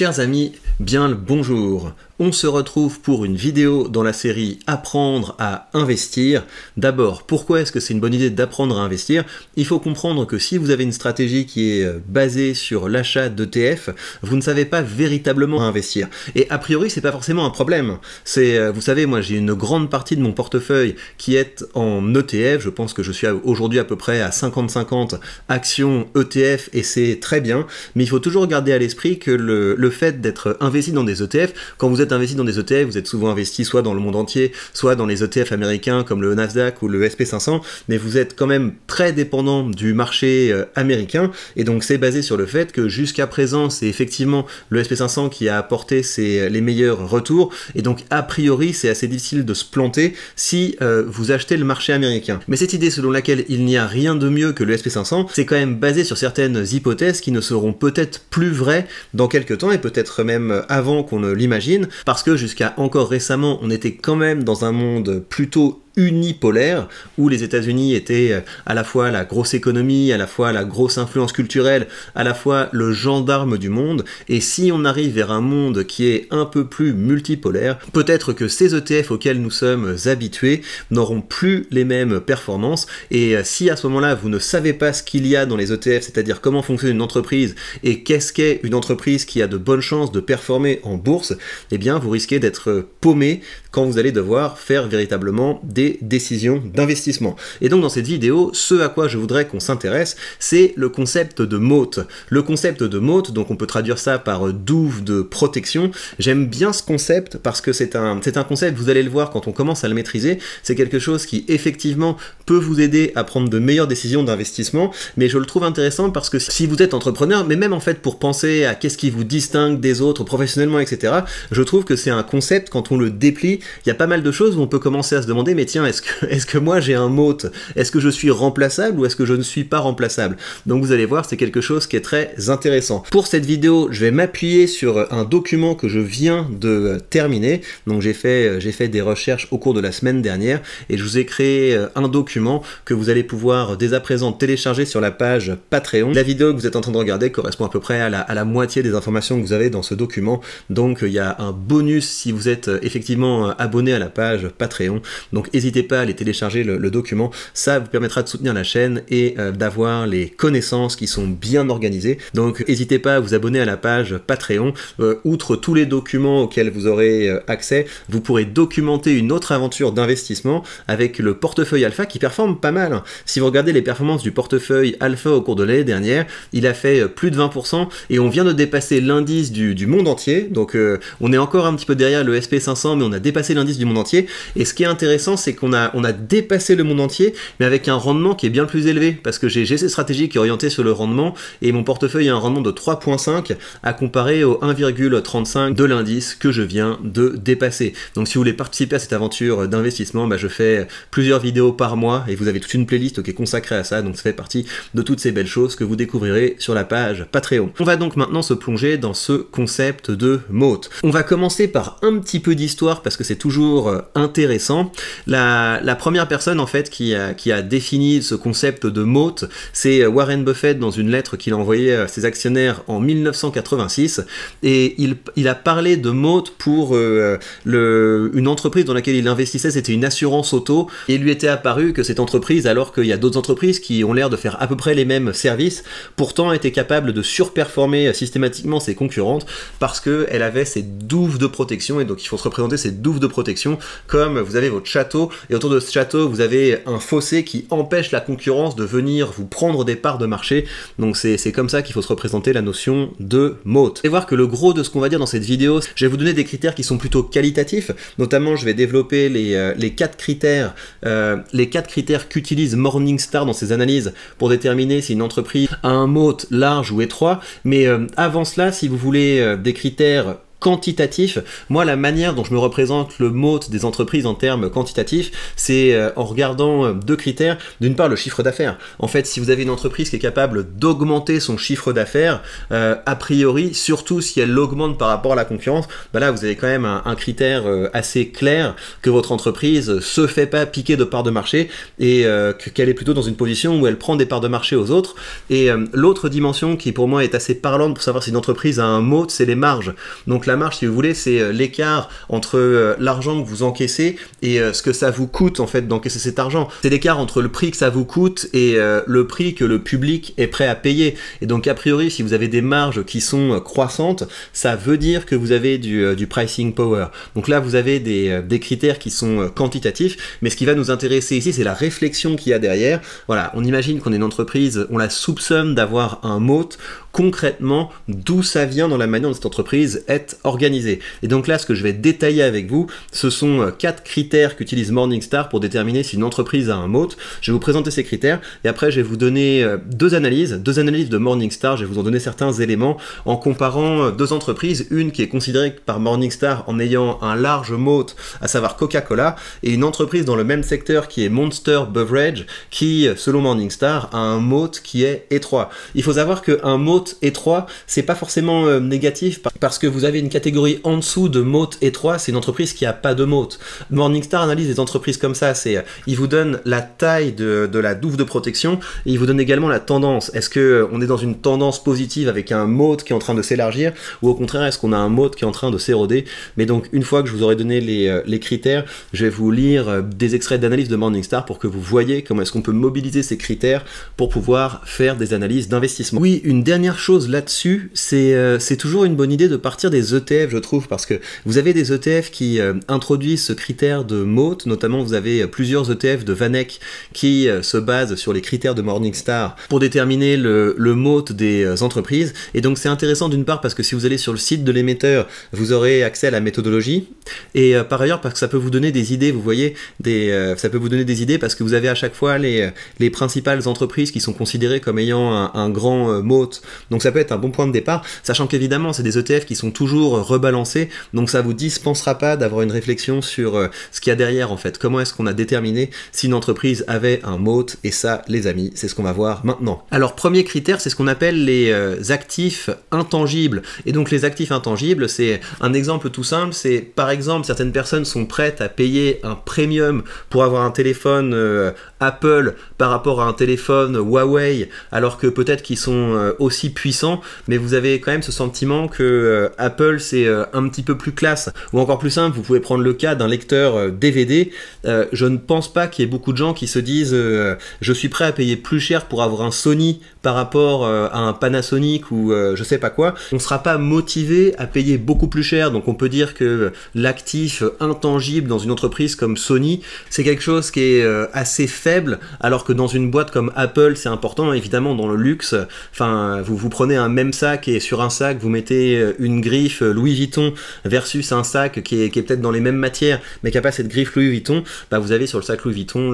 chers amis Bien le bonjour, on se retrouve pour une vidéo dans la série Apprendre à investir. D'abord, pourquoi est-ce que c'est une bonne idée d'apprendre à investir Il faut comprendre que si vous avez une stratégie qui est euh, basée sur l'achat d'ETF, vous ne savez pas véritablement investir. Et a priori, c'est pas forcément un problème. C'est, euh, vous savez, moi j'ai une grande partie de mon portefeuille qui est en ETF. Je pense que je suis aujourd'hui à peu près à 50-50 actions ETF et c'est très bien. Mais il faut toujours garder à l'esprit que le, le fait d'être investi dans des ETF, quand vous êtes investi dans des ETF, vous êtes souvent investi soit dans le monde entier, soit dans les ETF américains comme le Nasdaq ou le SP500, mais vous êtes quand même très dépendant du marché euh, américain, et donc c'est basé sur le fait que jusqu'à présent, c'est effectivement le SP500 qui a apporté ses, euh, les meilleurs retours, et donc a priori, c'est assez difficile de se planter si euh, vous achetez le marché américain. Mais cette idée selon laquelle il n'y a rien de mieux que le SP500, c'est quand même basé sur certaines hypothèses qui ne seront peut-être plus vraies dans quelques temps, et peut-être même euh, avant qu'on ne l'imagine, parce que jusqu'à encore récemment, on était quand même dans un monde plutôt unipolaire où les États-Unis étaient euh, à la fois la grosse économie, à la fois la grosse influence culturelle, à la fois le gendarme du monde. Et si on arrive vers un monde qui est un peu plus multipolaire, peut-être que ces ETF auxquels nous sommes habitués n'auront plus les mêmes performances. Et euh, si à ce moment-là vous ne savez pas ce qu'il y a dans les ETF, c'est-à-dire comment fonctionne une entreprise et qu'est-ce qu'est une entreprise qui a de bonnes chances de performer en bourse, eh bien vous risquez d'être euh, paumé quand vous allez devoir faire véritablement des décisions d'investissement. Et donc dans cette vidéo, ce à quoi je voudrais qu'on s'intéresse, c'est le concept de moat. Le concept de moat, donc on peut traduire ça par douve de protection. J'aime bien ce concept parce que c'est un, c'est un concept, vous allez le voir quand on commence à le maîtriser, c'est quelque chose qui effectivement peut vous aider à prendre de meilleures décisions d'investissement, mais je le trouve intéressant parce que si vous êtes entrepreneur, mais même en fait pour penser à qu'est-ce qui vous distingue des autres professionnellement, etc., je trouve que c'est un concept, quand on le déplie, il y a pas mal de choses où on peut commencer à se demander, mais est-ce que, est que moi j'ai un mot Est-ce que je suis remplaçable ou est-ce que je ne suis pas remplaçable Donc vous allez voir, c'est quelque chose qui est très intéressant. Pour cette vidéo, je vais m'appuyer sur un document que je viens de terminer. Donc j'ai fait, j'ai fait des recherches au cours de la semaine dernière et je vous ai créé euh, un document que vous allez pouvoir euh, dès à présent télécharger sur la page Patreon. La vidéo que vous êtes en train de regarder correspond à peu près à la, moitié des informations que vous avez dans ce document. Donc il y a un bonus si vous êtes euh, effectivement abonné à la page Patreon. Donc N'hésitez pas à aller télécharger le, document, ça vous permettra de soutenir la chaîne et euh, d'avoir les connaissances qui sont bien organisées. Donc n'hésitez pas à vous abonner à la page Patreon. Euh, outre tous les documents auxquels vous aurez euh, accès, vous pourrez documenter une autre aventure d'investissement avec le portefeuille alpha qui performe pas mal. Si vous regardez les performances du portefeuille alpha au cours de l'année dernière, il a fait plus de 20% et on vient de dépasser l'indice du, du, monde entier. Donc on est encore un petit peu derrière le SP500 mais on a dépassé l'indice du monde entier. Et ce qui est intéressant c'est qu'on a, on a dépassé le monde entier, mais avec un rendement qui est bien plus élevé, parce que j'ai ces stratégies qui est orienté sur le rendement, et mon portefeuille a un rendement de 3.5 à comparer au 1,35 de l'indice que je viens de dépasser. Donc si vous voulez participer à cette aventure d'investissement, bah, je fais plusieurs vidéos par mois, et vous avez toute une playlist qui est consacrée à ça, donc ça fait partie de toutes ces belles choses que vous découvrirez sur la page Patreon. On va donc maintenant se plonger dans ce concept de moat. On va commencer par un petit peu d'histoire, parce que c'est toujours euh, intéressant. La la, première personne en fait qui a, qui a défini ce concept de moat, c'est Warren Buffett dans une lettre qu'il a envoyée à ses actionnaires en 1986. Et il, a parlé de moat pour euh, le, une entreprise dans laquelle il investissait, c'était une assurance auto. Et il lui était apparu que cette entreprise, alors qu'il y a d'autres entreprises qui ont l'air de faire à peu près les mêmes services, pourtant était capable de surperformer systématiquement ses concurrentes parce qu'elle avait ses douves de protection. Et donc il faut se représenter ces douves de protection comme vous avez votre château et autour de ce château, vous avez un fossé qui empêche la concurrence de venir vous prendre des parts de marché. Donc c'est comme ça qu'il faut se représenter la notion de moat. Et voir que le gros de ce qu'on va dire dans cette vidéo, je vais vous donner des critères qui sont plutôt qualitatifs, notamment je vais développer les, euh, quatre critères, euh, les quatre critères qu'utilise Morningstar dans ses analyses pour déterminer si une entreprise a un moat large ou étroit. Mais euh, avant cela, si vous voulez des critères quantitatif. Moi, la manière dont je me représente le mot des entreprises en termes quantitatifs, c'est euh, en regardant euh, deux critères. D'une part, le chiffre d'affaires. En fait, si vous avez une entreprise qui est capable d'augmenter son chiffre d'affaires, euh, a priori, surtout si elle l'augmente par rapport à la concurrence, bah là, vous avez quand même un, critère assez clair que votre entreprise se fait pas piquer de parts de marché et qu'elle est plutôt dans une position où elle prend des parts de marché aux autres. Et l'autre dimension qui, pour moi, est assez parlante pour savoir si une entreprise a un mot, c'est les marges. Donc la marge, si vous voulez, c'est euh, l'écart entre euh, l'argent que vous encaissez et euh, ce que ça vous coûte en fait d'encaisser cet argent. C'est l'écart entre le prix que ça vous coûte et le prix que le public est prêt à payer. Et donc a priori, si vous avez des marges qui sont croissantes, ça veut dire que vous avez du, pricing power. Donc là, vous avez des, des critères qui sont quantitatifs, mais ce qui va nous intéresser ici, c'est la réflexion qu'il y a derrière. Voilà, on imagine qu'on est une entreprise, on la soupçonne d'avoir un mot concrètement d'où ça vient dans la manière dont cette entreprise est Organisé Et donc là, ce que je vais détailler avec vous, ce sont euh, quatre critères qu'utilise Morningstar pour déterminer si une entreprise a un moat. Je vais vous présenter ces critères et après, je vais vous donner euh, deux analyses, deux analyses de Morningstar. Je vais vous en donner certains éléments en comparant euh, deux entreprises, une qui est considérée par Morningstar en ayant un large moat, à savoir Coca-Cola, et une entreprise dans le même secteur qui est Monster Beverage, qui, selon Morningstar, a un moat qui est étroit. Il faut savoir qu'un moat étroit, c'est pas forcément négatif parce que vous avez une catégorie en dessous de Mote et c'est une entreprise qui a pas de Mote. Morningstar analyse des entreprises comme ça, c'est euh, il vous donne la taille de, de, la douve de protection et il vous donne également la tendance. Est-ce que euh, on est dans une tendance positive avec un Mote qui est en train de s'élargir ou au contraire est-ce qu'on a un Mote qui est en train de s'éroder Mais donc une fois que je vous aurai donné les, euh, les critères, je vais vous lire des extraits d'analyse de Morningstar pour que vous voyez comment est-ce qu'on peut mobiliser ces critères pour pouvoir faire des analyses d'investissement. Oui, une dernière chose là-dessus, c'est c'est toujours une bonne idée de partir des ETF, je trouve, parce que vous avez des ETF qui euh, introduisent ce critère de moat, notamment vous avez euh, plusieurs ETF de Vanek qui euh, se basent sur les critères de Morningstar pour déterminer le, le moat des entreprises. Et donc c'est intéressant d'une part parce que si vous allez sur le site de l'émetteur, vous aurez accès à la méthodologie. Et par ailleurs, parce que ça peut vous donner des idées, vous voyez, des, ça peut vous donner des idées parce que vous avez à chaque fois les, les principales entreprises qui sont considérées comme ayant un, un grand moat. Donc ça peut être un bon point de départ, sachant qu'évidemment, c'est des ETF qui sont toujours rebalancer. Donc ça vous dispensera pas d'avoir une réflexion sur euh, ce qu'il y a derrière en fait. Comment est-ce qu'on a déterminé si une entreprise avait un moat Et ça, les amis, c'est ce qu'on va voir maintenant. Alors premier critère, c'est ce qu'on appelle les euh, actifs intangibles. Et donc les actifs intangibles, c'est un exemple tout simple. C'est par exemple certaines personnes sont prêtes à payer un premium pour avoir un téléphone euh, Apple par rapport à un téléphone Huawei, alors que peut-être qu'ils sont aussi puissants. Mais vous avez quand même ce sentiment que Apple c'est euh, un petit peu plus classe, ou encore plus simple, vous pouvez prendre le cas d'un lecteur DVD. Euh, euh, je ne pense pas qu'il y ait beaucoup de gens qui se disent je suis prêt à payer plus cher pour avoir un Sony par rapport à un Panasonic ou je sais pas quoi. On ne sera pas motivé à payer beaucoup plus cher, donc on peut dire que l'actif intangible dans une entreprise comme Sony, c'est quelque chose qui est assez faible, alors que dans une boîte comme Apple, c'est important, évidemment, dans le luxe. Enfin, vous, vous prenez un même sac et sur un sac, vous mettez une griffe Louis Vuitton versus un sac qui est, peut-être dans les mêmes matières, mais qui n'a pas cette griffe Louis Vuitton, bah vous avez sur le sac Louis Vuitton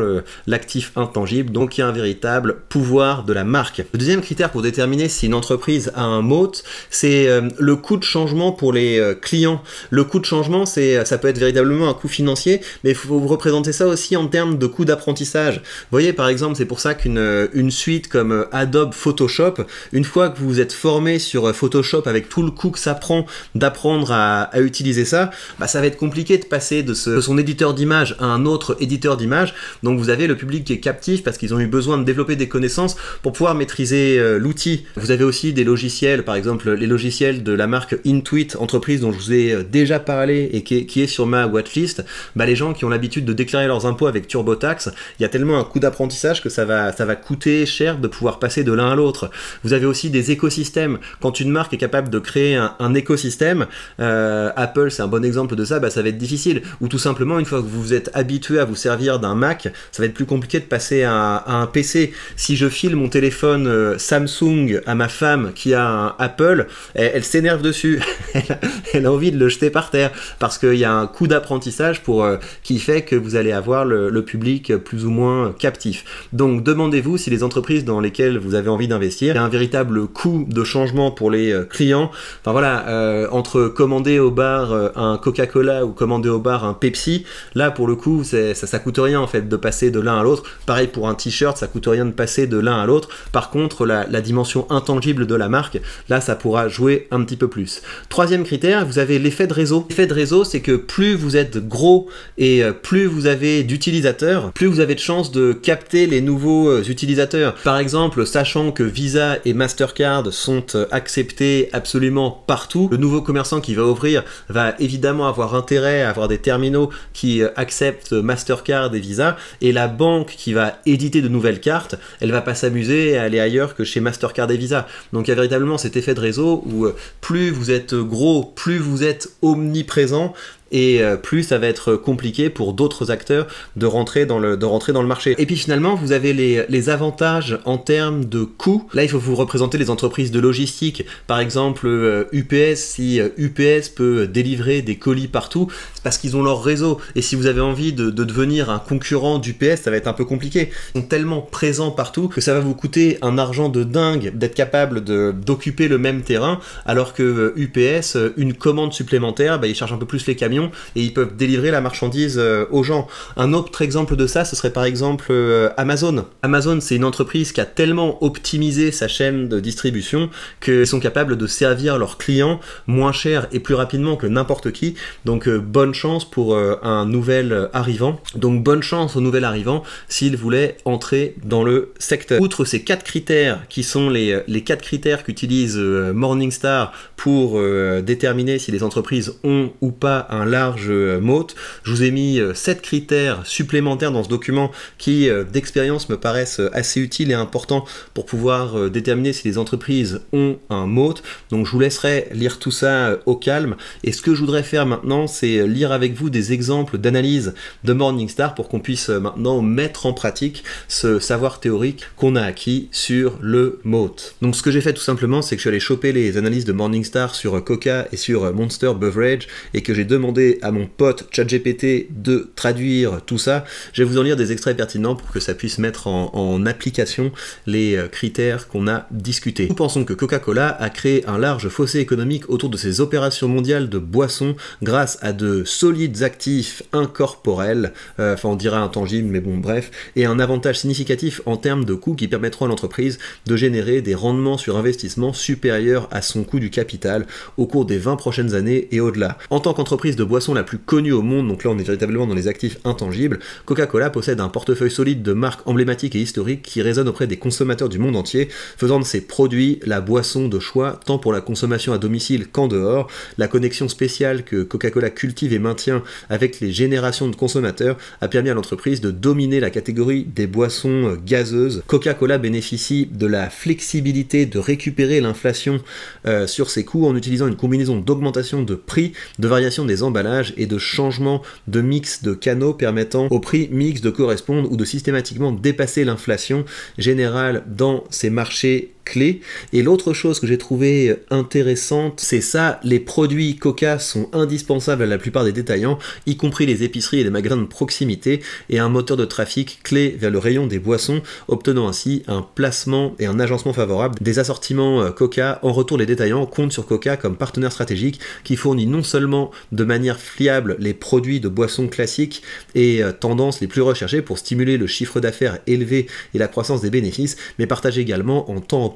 l'actif intangible, donc il y a un véritable pouvoir de la marque. Le deuxième critère pour déterminer si une entreprise a un mot, c'est euh, le coût de changement pour les euh, clients. Le coût de changement, c'est euh, ça peut être véritablement un coût financier, mais il faut vous représenter ça aussi en termes de coût d'apprentissage. Vous voyez, par exemple, c'est pour ça qu'une une suite comme Adobe Photoshop, une fois que vous êtes formé sur Photoshop avec tout le coût que ça prend apprendre à, utiliser ça, bah, ça va être compliqué de passer de, son éditeur d'image à un autre éditeur d'image. Donc vous avez le public qui est captif parce qu'ils ont eu besoin de développer des connaissances pour pouvoir maîtriser euh, l'outil. Vous avez aussi des logiciels, par exemple les logiciels de la marque Intuit, entreprise dont je vous ai euh, déjà parlé et qui est, sur ma watchlist. Bah, les gens qui ont l'habitude de déclarer leurs impôts avec TurboTax, il y a tellement un coût d'apprentissage que ça va, ça va coûter cher de pouvoir passer de l'un à l'autre. Vous avez aussi des écosystèmes. Quand une marque est capable de créer un écosystème, euh, Apple, c'est un bon exemple de ça, bah, ça va être difficile. Ou tout simplement, une fois que vous êtes habitué à vous servir d'un Mac, ça va être plus compliqué de passer à, un PC. Si je file mon téléphone euh, Samsung à ma femme qui a un Apple, elle, s'énerve dessus. elle, a, envie de le jeter par terre parce qu'il y a un coût d'apprentissage pour euh, qui fait que vous allez avoir le, public plus ou moins captif. Donc demandez-vous si les entreprises dans lesquelles vous avez envie d'investir, il y a un véritable coût de changement pour les clients. Enfin voilà, euh, entre commander au bar euh, un Coca-Cola ou commander au bar un Pepsi, là pour le coup ça, ça coûte rien en fait de passer de l'un à l'autre. Pareil pour un t-shirt, ça coûte rien de passer de l'un à l'autre. Par contre la, la, dimension intangible de la marque, là ça pourra jouer un petit peu plus. Troisième critère, vous avez l'effet de réseau. L'effet de réseau c'est que plus vous êtes gros et euh, plus vous avez d'utilisateurs, plus vous avez de chances de capter les nouveaux euh, utilisateurs. Par exemple, sachant que Visa et Mastercard sont acceptés absolument partout, le nouveau commerçant qui va ouvrir va évidemment avoir intérêt à avoir des terminaux qui euh, acceptent Mastercard et Visa, et la banque qui va éditer de nouvelles cartes, elle va pas s'amuser à aller ailleurs que chez Mastercard et Visa. Donc il y a véritablement cet effet de réseau où euh, plus vous êtes gros, plus vous êtes omniprésent, et euh, plus ça va être compliqué pour d'autres acteurs de rentrer, dans le, de rentrer dans le marché. Et puis finalement, vous avez les, les avantages en termes de coûts. Là, il faut vous représenter les entreprises de logistique. Par exemple, euh, UPS, si euh, UPS peut délivrer des colis partout, c'est parce qu'ils ont leur réseau. Et si vous avez envie de, devenir un concurrent d'UPS, ça va être un peu compliqué. Ils sont tellement présents partout que ça va vous coûter un argent de dingue d'être capable d'occuper le même terrain, alors que UPS, une commande supplémentaire, bah, ils chargent un peu plus les camions et ils peuvent délivrer la marchandise euh, aux gens. Un autre exemple de ça, ce serait par exemple euh, Amazon. Amazon, c'est une entreprise qui a tellement optimisé sa chaîne de distribution qu'ils sont capables de servir leurs clients moins cher et plus rapidement que n'importe qui. Donc euh, bonne chance pour un nouvel arrivant. Donc bonne chance au nouvel arrivant s'il voulait entrer dans le secteur. Outre ces quatre critères qui sont les, les quatre critères qu'utilise Morningstar pour déterminer si les entreprises ont ou pas un large euh, moat. Je vous ai mis 7 euh, critères supplémentaires dans ce document qui, euh, d'expérience, me paraissent assez utiles et importants pour pouvoir déterminer si les entreprises ont un moat. Donc je vous laisserai lire tout ça au calme. Et ce que je voudrais faire maintenant, c'est lire avec vous des exemples d'analyse de Morningstar pour qu'on puisse maintenant mettre en pratique ce savoir théorique qu'on a acquis sur le moat. Donc ce que j'ai fait tout simplement, c'est que je suis allé choper les analyses de Morningstar sur Coca et sur Monster Beverage et que j'ai demandé à mon pote ChatGPT de traduire tout ça. Je vais vous en lire des extraits pertinents pour que ça puisse mettre en, application les euh, critères qu'on a discutés. Nous pensons que Coca-Cola a créé un large fossé économique autour de ses opérations mondiales de boissons grâce à de solides actifs incorporels, euh, enfin on dira intangibles, mais bon bref, et un avantage significatif en termes de coûts qui permettront à l'entreprise de générer des rendements sur investissement supérieurs à son coût du capital au cours des 20 prochaines années et au-delà. En tant qu'entreprise de boisson la plus connue au monde, donc là on est véritablement dans les actifs intangibles, Coca-Cola possède un portefeuille solide de marques emblématiques et historiques qui résonnent auprès des consommateurs du monde entier, faisant de ses produits la boisson de choix tant pour la consommation à domicile qu'en dehors. La connexion spéciale que Coca-Cola cultive et maintient avec les générations de consommateurs a permis à l'entreprise de dominer la catégorie des boissons gazeuses. Coca-Cola bénéficie de la flexibilité de récupérer l'inflation euh, sur ses coûts en utilisant une combinaison d'augmentation de prix, de variation des emballages, et de changement de mix de canaux permettant au prix mix de correspondre ou de systématiquement dépasser l'inflation générale dans ces marchés clé. Et l'autre chose que j'ai trouvé euh, intéressante, c'est ça, les produits Coca sont indispensables à la plupart des détaillants, y compris les épiceries et les magasins de proximité, et un moteur de trafic clé vers le rayon des boissons, obtenant ainsi un placement et un agencement favorable des assortiments euh, Coca. En retour, les détaillants comptent sur Coca comme partenaire stratégique qui fournit non seulement de manière fiable les produits de boissons classiques et euh, tendances les plus recherchées pour stimuler le chiffre d'affaires élevé et la croissance des bénéfices, mais partage également en temps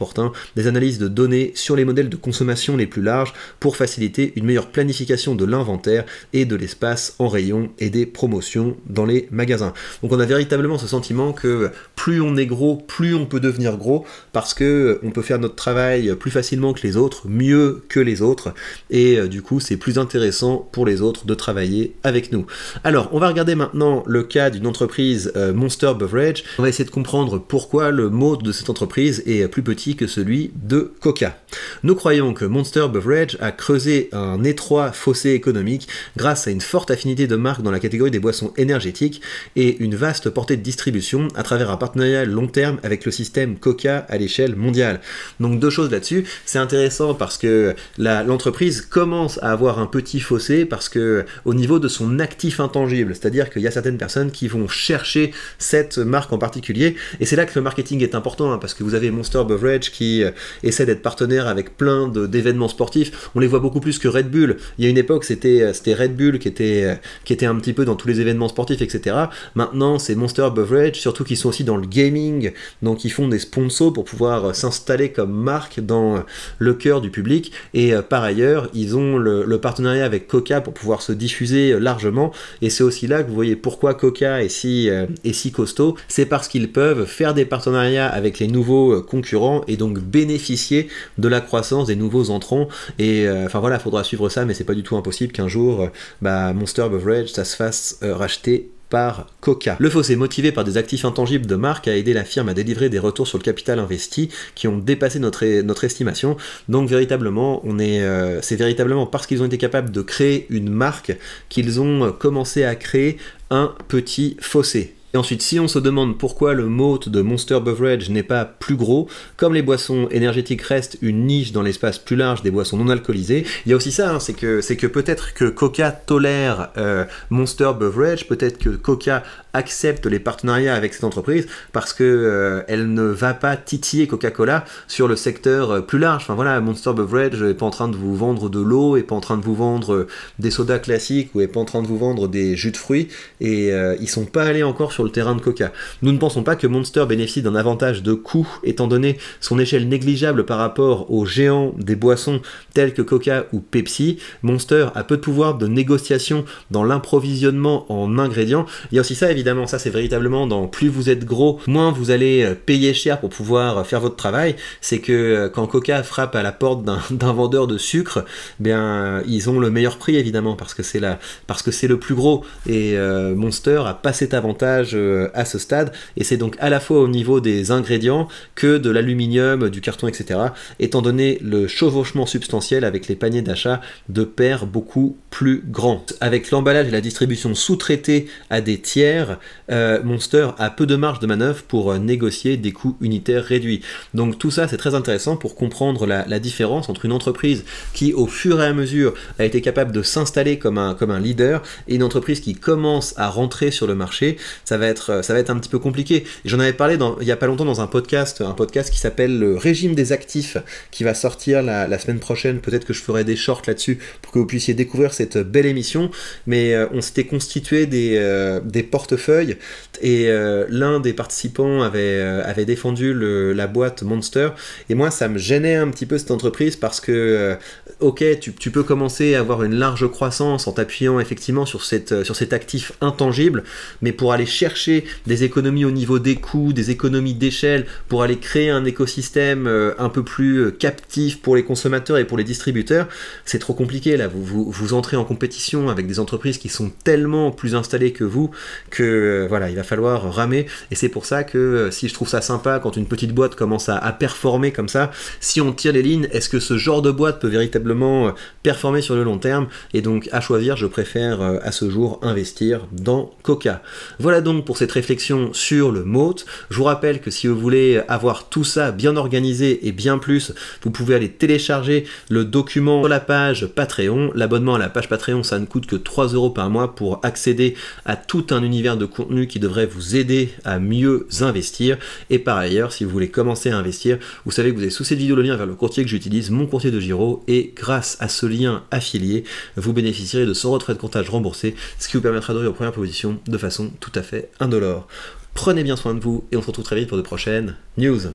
des analyses de données sur les modèles de consommation les plus larges pour faciliter une meilleure planification de l'inventaire et de l'espace en rayon et des promotions dans les magasins. Donc on a véritablement ce sentiment que plus on est gros, plus on peut devenir gros parce que euh, on peut faire notre travail plus facilement que les autres, mieux que les autres et euh, du coup c'est plus intéressant pour les autres de travailler avec nous. Alors on va regarder maintenant le cas d'une entreprise euh, Monster Beverage. On va essayer de comprendre pourquoi le mode de cette entreprise est plus petit que celui de Coca. Nous croyons que Monster Beverage a creusé un étroit fossé économique grâce à une forte affinité de marques dans la catégorie des boissons énergétiques et une vaste portée de distribution à travers un partenariat long terme avec le système Coca à l'échelle mondiale. Donc deux choses là-dessus, c'est intéressant parce que l'entreprise commence à avoir un petit fossé parce que au niveau de son actif intangible, c'est-à-dire qu'il y a certaines personnes qui vont chercher cette marque en particulier et c'est là que le marketing est important hein, parce que vous avez Monster Beverage qui euh, essaie d'être partenaire avec plein d'événements sportifs. On les voit beaucoup plus que Red Bull. Il y a une époque, c'était euh, Red Bull qui était, euh, qui était un petit peu dans tous les événements sportifs, etc. Maintenant, c'est Monster Beverage, surtout qu'ils sont aussi dans le gaming, donc ils font des sponsors pour pouvoir s'installer comme marque dans le cœur du public. Et par ailleurs, ils ont le, le partenariat avec Coca pour pouvoir se diffuser largement. Et c'est aussi là que vous voyez pourquoi Coca est si, est si costaud. C'est parce qu'ils peuvent faire des partenariats avec les nouveaux concurrents et donc bénéficier de la croissance des nouveaux entrants. Et euh, enfin voilà, faudra suivre ça, mais c'est pas du tout impossible qu'un jour, euh, bah, Monster Beverage, ça se fasse euh, racheter par Coca. Le fossé motivé par des actifs intangibles de marque a aidé la firme à délivrer des retours sur le capital investi qui ont dépassé notre, estimation. Donc véritablement, on est, c'est véritablement parce qu'ils ont été capables de créer une marque qu'ils ont commencé à créer un petit fossé. Et ensuite, si on se demande pourquoi le mot de Monster Beverage n'est pas plus gros, comme les boissons énergétiques restent une niche dans l'espace plus large des boissons non alcoolisées, il y a aussi ça, hein, c'est que, que peut-être que Coca tolère euh, Monster Beverage, peut-être que Coca accepte les partenariats avec cette entreprise parce que euh, elle ne va pas titiller Coca-Cola sur le secteur euh, plus large. Enfin voilà, Monster Beverage n'est pas en train de vous vendre de l'eau, n'est pas en train de vous vendre des sodas classiques ou est pas en train de vous vendre des jus de fruits et ils ils sont pas allés encore sur sur le terrain de Coca. Nous ne pensons pas que Monster bénéficie d'un avantage de coût étant donné son échelle négligeable par rapport aux géants des boissons tels que Coca ou Pepsi. Monster a peu de pouvoir de négociation dans l'improvisionnement en ingrédients. Il y a aussi ça évidemment, ça c'est véritablement dans plus vous êtes gros, moins vous allez euh, payer cher pour pouvoir euh, faire votre travail. C'est que euh, quand Coca frappe à la porte d'un vendeur de sucre, bien ils ont le meilleur prix évidemment parce que c'est parce que c'est le plus gros et Monster a pas cet avantage euh, à ce stade. Et c'est donc à la fois au niveau des ingrédients que de l'aluminium, du carton, etc. Étant donné le chevauchement substantiel avec les paniers d'achat de paires beaucoup plus grands. Avec l'emballage et la distribution sous-traitée à des tiers, euh, Monster a peu de marge de manœuvre pour euh, négocier des coûts unitaires réduits. Donc tout ça, c'est très intéressant pour comprendre la, la, différence entre une entreprise qui, au fur et à mesure, a été capable de s'installer comme un, comme un leader et une entreprise qui commence à rentrer sur le marché. Ça va être, euh, ça va être un petit peu compliqué. J'en avais parlé dans, il n'y a pas longtemps dans un podcast, un podcast qui s'appelle Le régime des actifs, qui va sortir la, semaine prochaine. Peut-être que je ferai des shorts là-dessus pour que vous puissiez découvrir cette belle émission. Mais euh, on s'était constitué des, euh, des, portefeuilles et l'un des participants avait, avait défendu la boîte Monster. Et moi, ça me gênait un petit peu cette entreprise parce que, ok, tu, peux commencer à avoir une large croissance en t'appuyant effectivement sur, cette, sur cet actif intangible, mais pour aller chercher des économies au niveau des coûts, des économies d'échelle pour aller créer un écosystème euh, un peu plus euh, captif pour les consommateurs et pour les distributeurs, c'est trop compliqué là. Vous, vous, entrez en compétition avec des entreprises qui sont tellement plus installées que vous que euh, voilà, il va falloir ramer. Et c'est pour ça que si je trouve ça sympa quand une petite boîte commence à performer comme ça, si on tire les lignes, est-ce que ce genre de boîte peut véritablement performer sur le long terme Et donc à choisir, je préfère à ce jour investir dans Coca. Voilà donc pour cette réflexion sur le mot Je vous rappelle que si vous voulez avoir tout ça bien organisé et bien plus, vous pouvez aller télécharger le document sur la page Patreon. L'abonnement à la page Patreon, ça ne coûte que 3 euros par mois pour accéder à tout un univers de contenu qui devrait vous aider à mieux investir. Et par ailleurs, si vous voulez commencer à investir, vous savez que vous avez sous cette vidéo le lien vers le courtier que j'utilise, mon courtier de Giro, et grâce à ce lien affilié, vous bénéficierez de 100 retrait de comptage remboursé, ce qui vous permettra d'arriver en première position de façon tout à fait 1$. Prenez bien soin de vous et on se retrouve très vite pour de prochaines news.